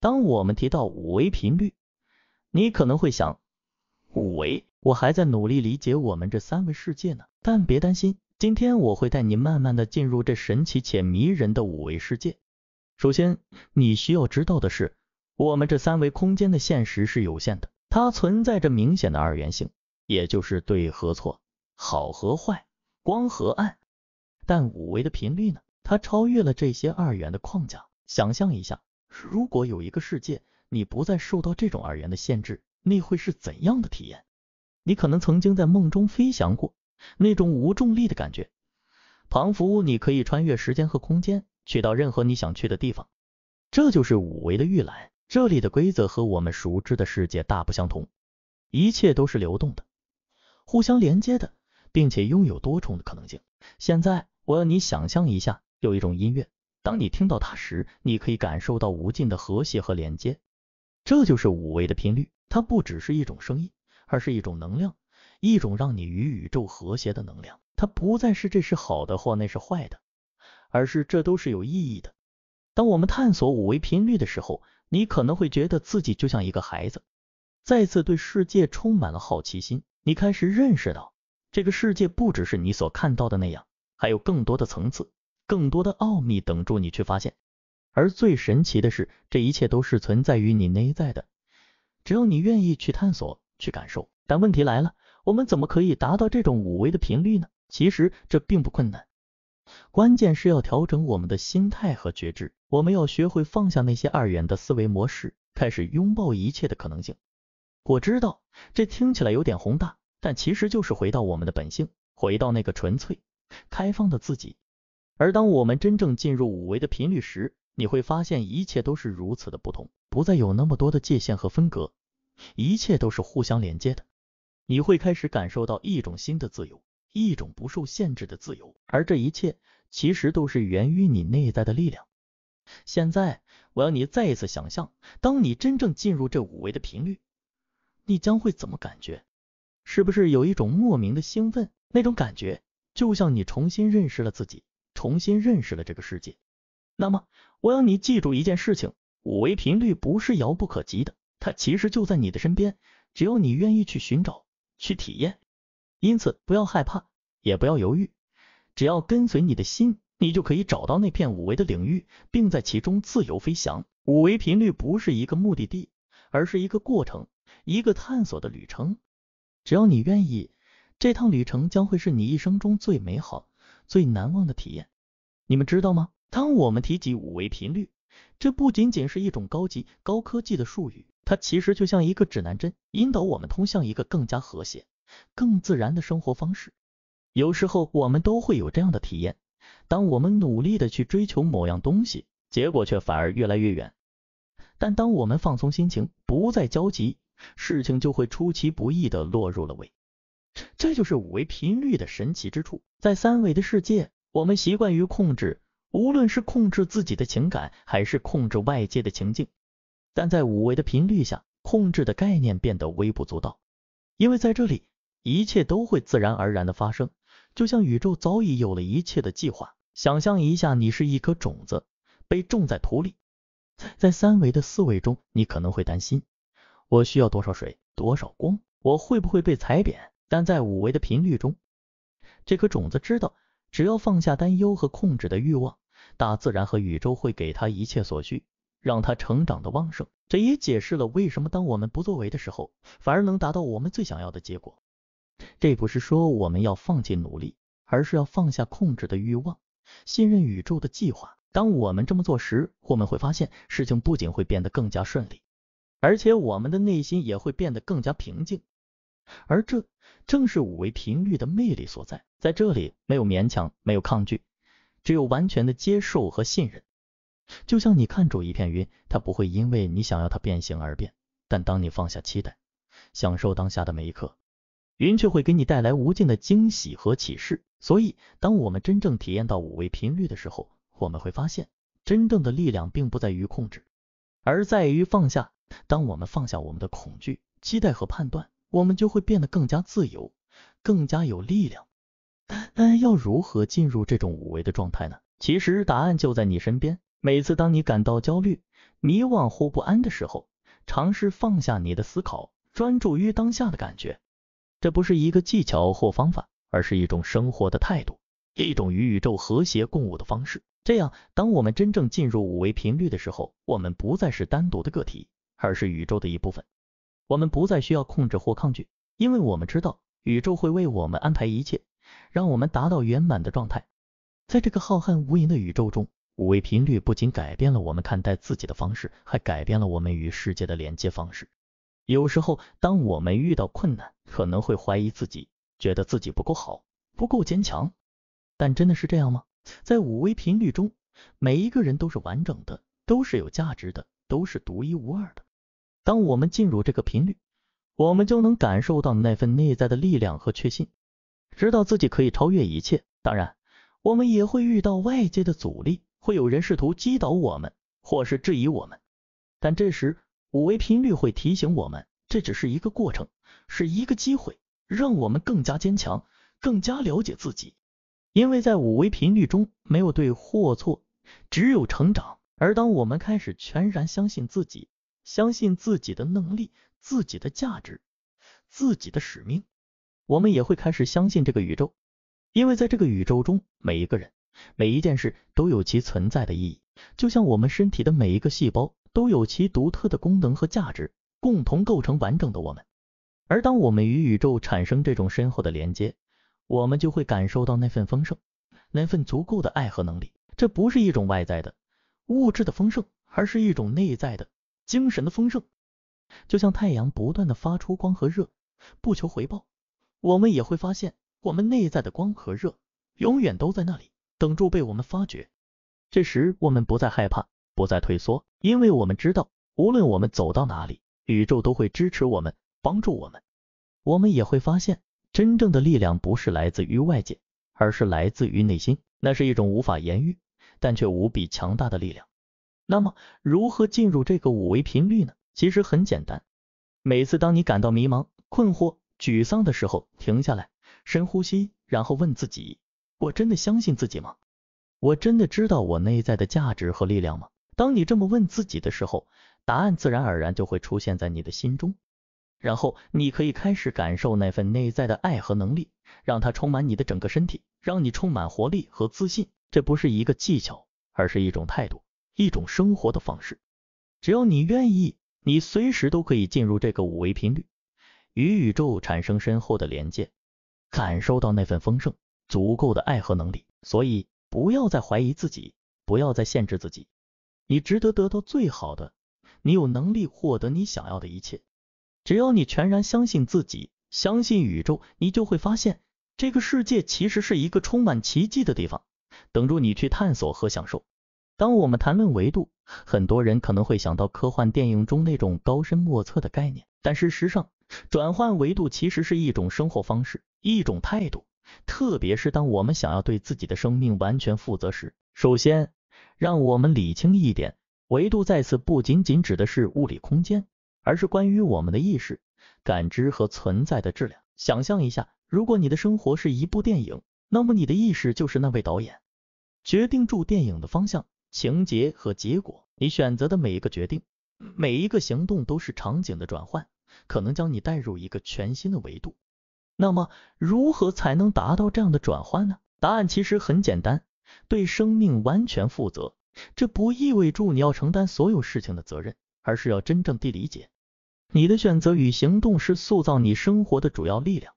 当我们提到五维频率，你可能会想，五维，我还在努力理解我们这三维世界呢。但别担心，今天我会带你慢慢的进入这神奇且迷人的五维世界。首先，你需要知道的是，我们这三维空间的现实是有限的，它存在着明显的二元性，也就是对和错、好和坏、光和暗。但五维的频率呢？它超越了这些二元的框架。想象一下。如果有一个世界，你不再受到这种耳元的限制，你会是怎样的体验？你可能曾经在梦中飞翔过，那种无重力的感觉，仿佛你可以穿越时间和空间，去到任何你想去的地方。这就是五维的预览，这里的规则和我们熟知的世界大不相同，一切都是流动的，互相连接的，并且拥有多重的可能性。现在，我要你想象一下，有一种音乐。当你听到它时，你可以感受到无尽的和谐和连接。这就是五维的频率，它不只是一种声音，而是一种能量，一种让你与宇宙和谐的能量。它不再是这是好的或那是坏的，而是这都是有意义的。当我们探索五维频率的时候，你可能会觉得自己就像一个孩子，再次对世界充满了好奇心。你开始认识到，这个世界不只是你所看到的那样，还有更多的层次。更多的奥秘等着你去发现，而最神奇的是，这一切都是存在于你内在的。只要你愿意去探索、去感受。但问题来了，我们怎么可以达到这种五维的频率呢？其实这并不困难，关键是要调整我们的心态和觉知。我们要学会放下那些二元的思维模式，开始拥抱一切的可能性。我知道这听起来有点宏大，但其实就是回到我们的本性，回到那个纯粹、开放的自己。而当我们真正进入五维的频率时，你会发现一切都是如此的不同，不再有那么多的界限和分隔，一切都是互相连接的。你会开始感受到一种新的自由，一种不受限制的自由。而这一切其实都是源于你内在的力量。现在，我要你再一次想象，当你真正进入这五维的频率，你将会怎么感觉？是不是有一种莫名的兴奋？那种感觉就像你重新认识了自己。重新认识了这个世界，那么我要你记住一件事情：五维频率不是遥不可及的，它其实就在你的身边，只要你愿意去寻找、去体验。因此，不要害怕，也不要犹豫，只要跟随你的心，你就可以找到那片五维的领域，并在其中自由飞翔。五维频率不是一个目的地，而是一个过程，一个探索的旅程。只要你愿意，这趟旅程将会是你一生中最美好、最难忘的体验。你们知道吗？当我们提及五维频率，这不仅仅是一种高级高科技的术语，它其实就像一个指南针，引导我们通向一个更加和谐、更自然的生活方式。有时候我们都会有这样的体验：当我们努力的去追求某样东西，结果却反而越来越远；但当我们放松心情，不再焦急，事情就会出其不意的落入了位。这就是五维频率的神奇之处，在三维的世界。我们习惯于控制，无论是控制自己的情感，还是控制外界的情境，但在五维的频率下，控制的概念变得微不足道，因为在这里一切都会自然而然的发生，就像宇宙早已有了一切的计划。想象一下，你是一颗种子，被种在土里，在三维的思维中，你可能会担心我需要多少水，多少光，我会不会被踩扁，但在五维的频率中，这颗种子知道。只要放下担忧和控制的欲望，大自然和宇宙会给他一切所需，让他成长的旺盛。这也解释了为什么当我们不作为的时候，反而能达到我们最想要的结果。这不是说我们要放弃努力，而是要放下控制的欲望，信任宇宙的计划。当我们这么做时，我们会发现事情不仅会变得更加顺利，而且我们的内心也会变得更加平静。而这正是五维频率的魅力所在，在这里没有勉强，没有抗拒，只有完全的接受和信任。就像你看住一片云，它不会因为你想要它变形而变，但当你放下期待，享受当下的每一刻，云却会给你带来无尽的惊喜和启示。所以，当我们真正体验到五维频率的时候，我们会发现，真正的力量并不在于控制，而在于放下。当我们放下我们的恐惧、期待和判断。我们就会变得更加自由，更加有力量。但要如何进入这种五维的状态呢？其实答案就在你身边。每次当你感到焦虑、迷惘或不安的时候，尝试放下你的思考，专注于当下的感觉。这不是一个技巧或方法，而是一种生活的态度，一种与宇宙和谐共舞的方式。这样，当我们真正进入五维频率的时候，我们不再是单独的个体，而是宇宙的一部分。我们不再需要控制或抗拒，因为我们知道宇宙会为我们安排一切，让我们达到圆满的状态。在这个浩瀚无垠的宇宙中，五维频率不仅改变了我们看待自己的方式，还改变了我们与世界的连接方式。有时候，当我们遇到困难，可能会怀疑自己，觉得自己不够好，不够坚强。但真的是这样吗？在五维频率中，每一个人都是完整的，都是有价值的，都是独一无二的。当我们进入这个频率，我们就能感受到那份内在的力量和确信，知道自己可以超越一切。当然，我们也会遇到外界的阻力，会有人试图击倒我们，或是质疑我们。但这时，五维频率会提醒我们，这只是一个过程，是一个机会，让我们更加坚强，更加了解自己。因为在五维频率中，没有对或错，只有成长。而当我们开始全然相信自己，相信自己的能力、自己的价值、自己的使命，我们也会开始相信这个宇宙，因为在这个宇宙中，每一个人、每一件事都有其存在的意义。就像我们身体的每一个细胞都有其独特的功能和价值，共同构成完整的我们。而当我们与宇宙产生这种深厚的连接，我们就会感受到那份丰盛，那份足够的爱和能力。这不是一种外在的物质的丰盛，而是一种内在的。精神的丰盛，就像太阳不断的发出光和热，不求回报。我们也会发现，我们内在的光和热，永远都在那里，等住被我们发掘。这时，我们不再害怕，不再退缩，因为我们知道，无论我们走到哪里，宇宙都会支持我们，帮助我们。我们也会发现，真正的力量不是来自于外界，而是来自于内心。那是一种无法言喻，但却无比强大的力量。那么，如何进入这个五维频率呢？其实很简单，每次当你感到迷茫、困惑、沮丧的时候，停下来，深呼吸，然后问自己：我真的相信自己吗？我真的知道我内在的价值和力量吗？当你这么问自己的时候，答案自然而然就会出现在你的心中。然后，你可以开始感受那份内在的爱和能力，让它充满你的整个身体，让你充满活力和自信。这不是一个技巧，而是一种态度。一种生活的方式，只要你愿意，你随时都可以进入这个五维频率，与宇宙产生深厚的连接，感受到那份丰盛、足够的爱和能力。所以，不要再怀疑自己，不要再限制自己，你值得得到最好的，你有能力获得你想要的一切。只要你全然相信自己，相信宇宙，你就会发现这个世界其实是一个充满奇迹的地方，等着你去探索和享受。当我们谈论维度，很多人可能会想到科幻电影中那种高深莫测的概念。但事实上，转换维度其实是一种生活方式，一种态度。特别是当我们想要对自己的生命完全负责时，首先让我们理清一点：维度在此不仅仅指的是物理空间，而是关于我们的意识、感知和存在的质量。想象一下，如果你的生活是一部电影，那么你的意识就是那位导演，决定住电影的方向。情节和结果，你选择的每一个决定，每一个行动都是场景的转换，可能将你带入一个全新的维度。那么，如何才能达到这样的转换呢？答案其实很简单，对生命完全负责。这不意味着你要承担所有事情的责任，而是要真正地理解，你的选择与行动是塑造你生活的主要力量。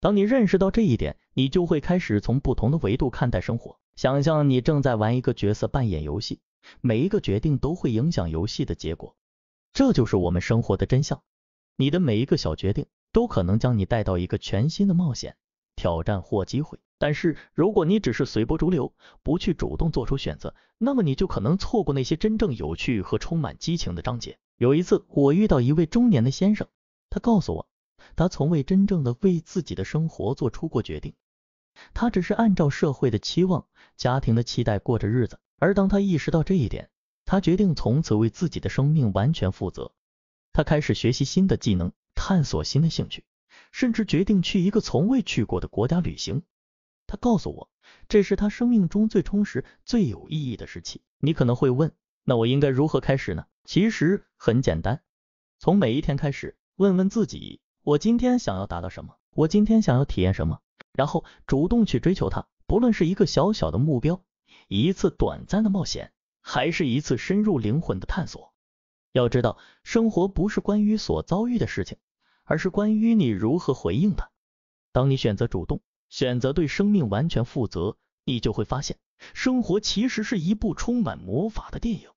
当你认识到这一点，你就会开始从不同的维度看待生活。想象你正在玩一个角色扮演游戏，每一个决定都会影响游戏的结果。这就是我们生活的真相。你的每一个小决定，都可能将你带到一个全新的冒险、挑战或机会。但是，如果你只是随波逐流，不去主动做出选择，那么你就可能错过那些真正有趣和充满激情的章节。有一次，我遇到一位中年的先生，他告诉我，他从未真正的为自己的生活做出过决定，他只是按照社会的期望、家庭的期待过着日子。而当他意识到这一点，他决定从此为自己的生命完全负责。他开始学习新的技能，探索新的兴趣，甚至决定去一个从未去过的国家旅行。他告诉我，这是他生命中最充实、最有意义的时期。你可能会问，那我应该如何开始呢？其实很简单，从每一天开始，问问自己。我今天想要达到什么？我今天想要体验什么？然后主动去追求它，不论是一个小小的目标，一次短暂的冒险，还是一次深入灵魂的探索。要知道，生活不是关于所遭遇的事情，而是关于你如何回应它。当你选择主动，选择对生命完全负责，你就会发现，生活其实是一部充满魔法的电影，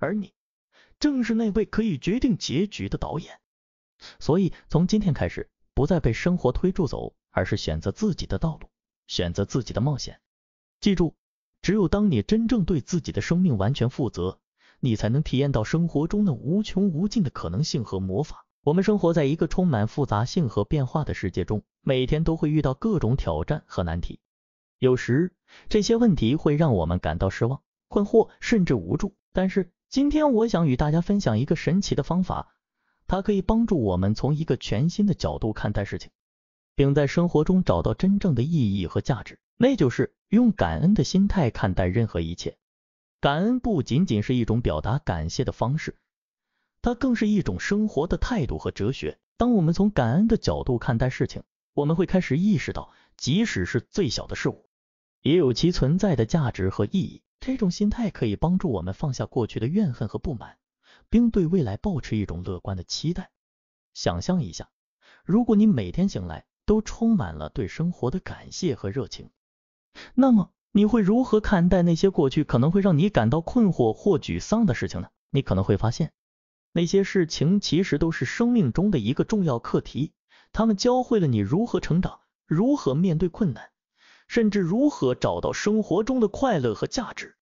而你正是那位可以决定结局的导演。所以，从今天开始，不再被生活推着走，而是选择自己的道路，选择自己的冒险。记住，只有当你真正对自己的生命完全负责，你才能体验到生活中的无穷无尽的可能性和魔法。我们生活在一个充满复杂性和变化的世界中，每天都会遇到各种挑战和难题。有时，这些问题会让我们感到失望、困惑，甚至无助。但是，今天我想与大家分享一个神奇的方法。它可以帮助我们从一个全新的角度看待事情，并在生活中找到真正的意义和价值。那就是用感恩的心态看待任何一切。感恩不仅仅是一种表达感谢的方式，它更是一种生活的态度和哲学。当我们从感恩的角度看待事情，我们会开始意识到，即使是最小的事物，也有其存在的价值和意义。这种心态可以帮助我们放下过去的怨恨和不满。并对未来保持一种乐观的期待。想象一下，如果你每天醒来都充满了对生活的感谢和热情，那么你会如何看待那些过去可能会让你感到困惑或沮丧的事情呢？你可能会发现，那些事情其实都是生命中的一个重要课题，他们教会了你如何成长，如何面对困难，甚至如何找到生活中的快乐和价值。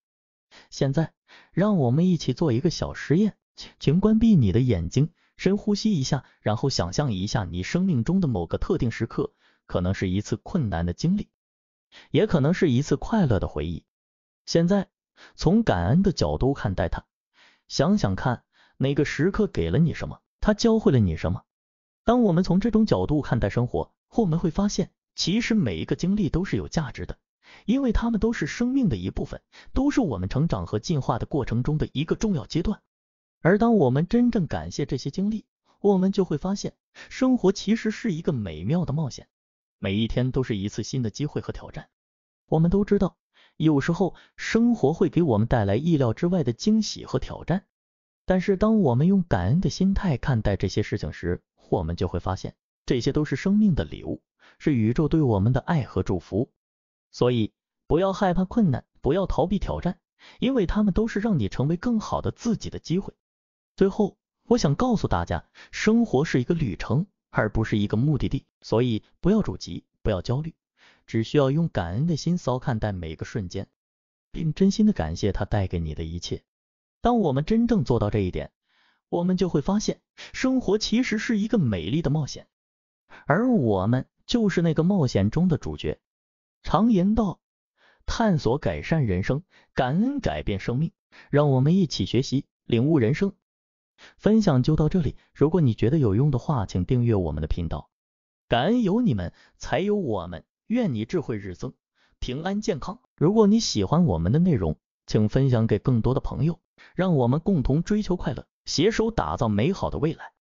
现在，让我们一起做一个小实验。请关闭你的眼睛，深呼吸一下，然后想象一下你生命中的某个特定时刻，可能是一次困难的经历，也可能是一次快乐的回忆。现在，从感恩的角度看待它，想想看哪个时刻给了你什么，它教会了你什么。当我们从这种角度看待生活，我们会发现，其实每一个经历都是有价值的，因为它们都是生命的一部分，都是我们成长和进化的过程中的一个重要阶段。而当我们真正感谢这些经历，我们就会发现，生活其实是一个美妙的冒险，每一天都是一次新的机会和挑战。我们都知道，有时候生活会给我们带来意料之外的惊喜和挑战。但是，当我们用感恩的心态看待这些事情时，我们就会发现，这些都是生命的礼物，是宇宙对我们的爱和祝福。所以，不要害怕困难，不要逃避挑战，因为他们都是让你成为更好的自己的机会。最后，我想告诉大家，生活是一个旅程，而不是一个目的地，所以不要着急，不要焦虑，只需要用感恩的心扫看待每个瞬间，并真心的感谢他带给你的一切。当我们真正做到这一点，我们就会发现，生活其实是一个美丽的冒险，而我们就是那个冒险中的主角。常言道，探索改善人生，感恩改变生命。让我们一起学习，领悟人生。分享就到这里，如果你觉得有用的话，请订阅我们的频道。感恩有你们，才有我们。愿你智慧日增，平安健康。如果你喜欢我们的内容，请分享给更多的朋友，让我们共同追求快乐，携手打造美好的未来。